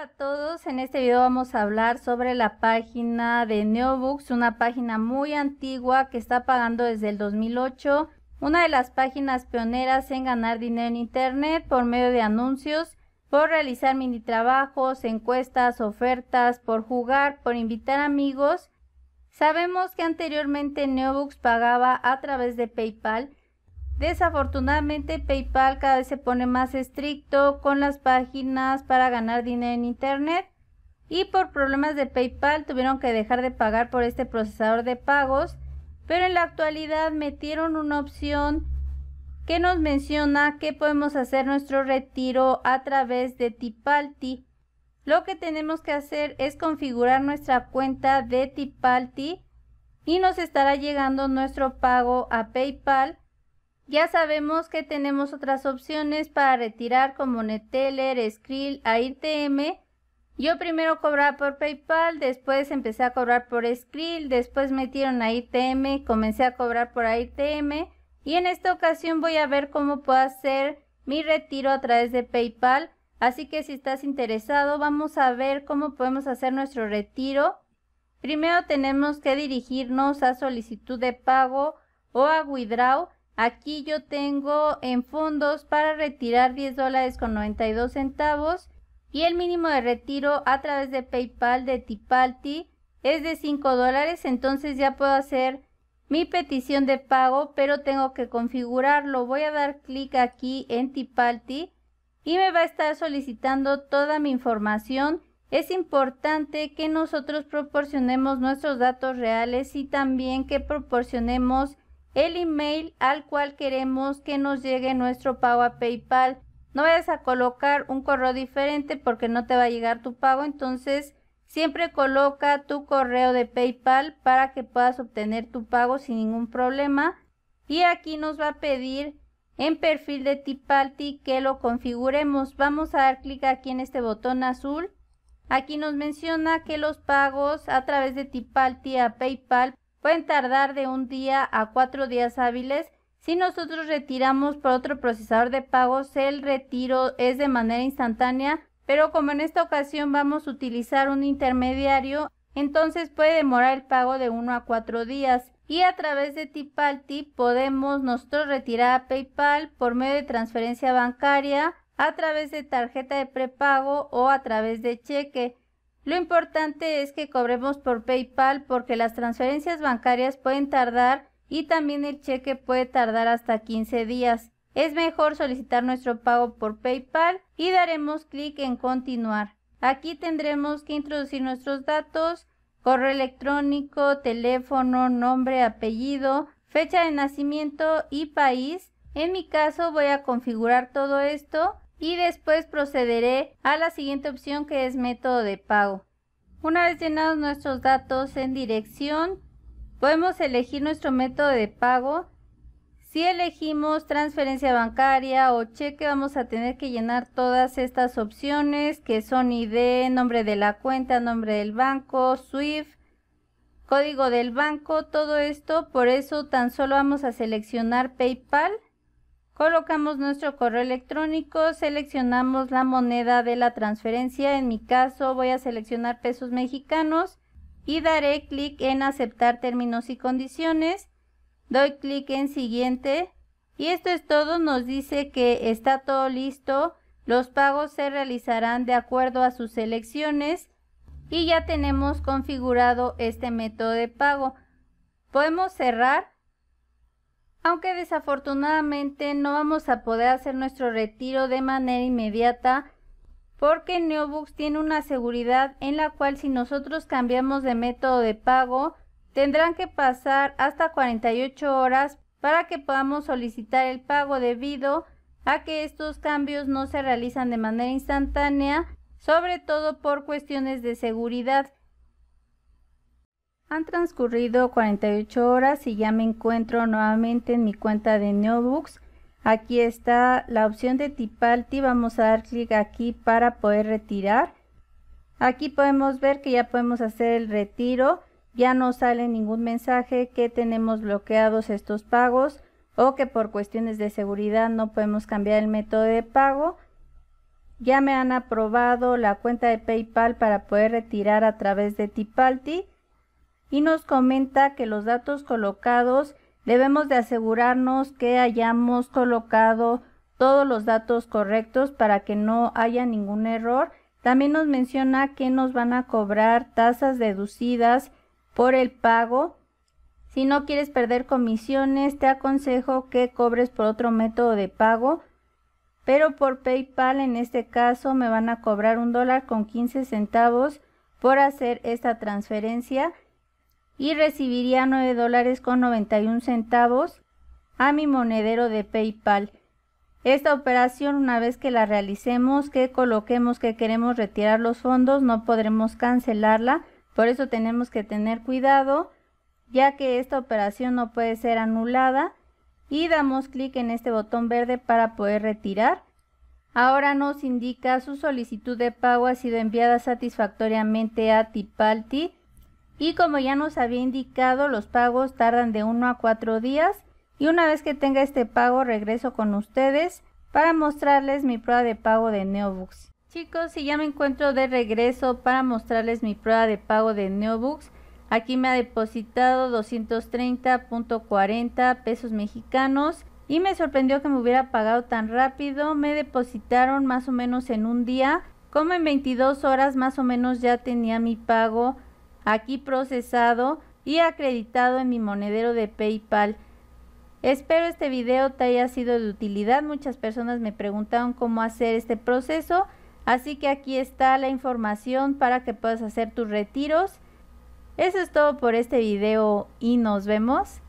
a todos, en este video vamos a hablar sobre la página de Neobooks, una página muy antigua que está pagando desde el 2008, una de las páginas pioneras en ganar dinero en internet por medio de anuncios, por realizar mini trabajos, encuestas, ofertas, por jugar, por invitar amigos. Sabemos que anteriormente Neobooks pagaba a través de PayPal, Desafortunadamente PayPal cada vez se pone más estricto con las páginas para ganar dinero en Internet y por problemas de PayPal tuvieron que dejar de pagar por este procesador de pagos, pero en la actualidad metieron una opción que nos menciona que podemos hacer nuestro retiro a través de Tipalti. Lo que tenemos que hacer es configurar nuestra cuenta de Tipalti y nos estará llegando nuestro pago a PayPal ya sabemos que tenemos otras opciones para retirar como Neteller, Skrill, AirTM. Yo primero cobraba por PayPal, después empecé a cobrar por Skrill, después metieron a ITM, comencé a cobrar por AirTM y en esta ocasión voy a ver cómo puedo hacer mi retiro a través de PayPal. Así que si estás interesado, vamos a ver cómo podemos hacer nuestro retiro. Primero tenemos que dirigirnos a solicitud de pago o a withdraw Aquí yo tengo en fondos para retirar 10 dólares con 92 centavos y el mínimo de retiro a través de PayPal de Tipalti es de 5 dólares, entonces ya puedo hacer mi petición de pago, pero tengo que configurarlo. Voy a dar clic aquí en Tipalti y me va a estar solicitando toda mi información. Es importante que nosotros proporcionemos nuestros datos reales y también que proporcionemos el email al cual queremos que nos llegue nuestro pago a PayPal. No vayas a colocar un correo diferente porque no te va a llegar tu pago, entonces siempre coloca tu correo de PayPal para que puedas obtener tu pago sin ningún problema. Y aquí nos va a pedir en perfil de Tipalti que lo configuremos. Vamos a dar clic aquí en este botón azul. Aquí nos menciona que los pagos a través de Tipalti a PayPal pueden tardar de un día a cuatro días hábiles. Si nosotros retiramos por otro procesador de pagos, el retiro es de manera instantánea, pero como en esta ocasión vamos a utilizar un intermediario, entonces puede demorar el pago de uno a cuatro días. Y a través de Tipalti podemos nosotros retirar a PayPal por medio de transferencia bancaria, a través de tarjeta de prepago o a través de cheque. Lo importante es que cobremos por PayPal porque las transferencias bancarias pueden tardar y también el cheque puede tardar hasta 15 días. Es mejor solicitar nuestro pago por PayPal y daremos clic en continuar. Aquí tendremos que introducir nuestros datos, correo electrónico, teléfono, nombre, apellido, fecha de nacimiento y país. En mi caso voy a configurar todo esto y después procederé a la siguiente opción que es método de pago. Una vez llenados nuestros datos en dirección, podemos elegir nuestro método de pago. Si elegimos transferencia bancaria o cheque, vamos a tener que llenar todas estas opciones que son ID, nombre de la cuenta, nombre del banco, SWIFT, código del banco, todo esto. Por eso tan solo vamos a seleccionar PayPal. Colocamos nuestro correo electrónico, seleccionamos la moneda de la transferencia, en mi caso voy a seleccionar pesos mexicanos y daré clic en aceptar términos y condiciones, doy clic en siguiente y esto es todo, nos dice que está todo listo, los pagos se realizarán de acuerdo a sus selecciones y ya tenemos configurado este método de pago. Podemos cerrar aunque desafortunadamente no vamos a poder hacer nuestro retiro de manera inmediata porque Neobux tiene una seguridad en la cual si nosotros cambiamos de método de pago tendrán que pasar hasta 48 horas para que podamos solicitar el pago debido a que estos cambios no se realizan de manera instantánea, sobre todo por cuestiones de seguridad. Han transcurrido 48 horas y ya me encuentro nuevamente en mi cuenta de Neobooks. Aquí está la opción de Tipalti, vamos a dar clic aquí para poder retirar. Aquí podemos ver que ya podemos hacer el retiro, ya no sale ningún mensaje que tenemos bloqueados estos pagos o que por cuestiones de seguridad no podemos cambiar el método de pago. Ya me han aprobado la cuenta de PayPal para poder retirar a través de Tipalti y nos comenta que los datos colocados debemos de asegurarnos que hayamos colocado todos los datos correctos para que no haya ningún error. También nos menciona que nos van a cobrar tasas deducidas por el pago. Si no quieres perder comisiones, te aconsejo que cobres por otro método de pago, pero por PayPal en este caso me van a cobrar un dólar con 15 centavos por hacer esta transferencia y recibiría 9 dólares con 91 centavos a mi monedero de PayPal. Esta operación, una vez que la realicemos, que coloquemos que queremos retirar los fondos, no podremos cancelarla. Por eso tenemos que tener cuidado, ya que esta operación no puede ser anulada. Y damos clic en este botón verde para poder retirar. Ahora nos indica su solicitud de pago ha sido enviada satisfactoriamente a Tipalti y como ya nos había indicado, los pagos tardan de 1 a 4 días y una vez que tenga este pago regreso con ustedes para mostrarles mi prueba de pago de Neobux. Chicos, si ya me encuentro de regreso para mostrarles mi prueba de pago de Neobux. aquí me ha depositado 230.40 pesos mexicanos y me sorprendió que me hubiera pagado tan rápido. Me depositaron más o menos en un día, como en 22 horas más o menos ya tenía mi pago aquí procesado y acreditado en mi monedero de PayPal. Espero este video te haya sido de utilidad. Muchas personas me preguntaron cómo hacer este proceso, así que aquí está la información para que puedas hacer tus retiros. Eso es todo por este video y nos vemos.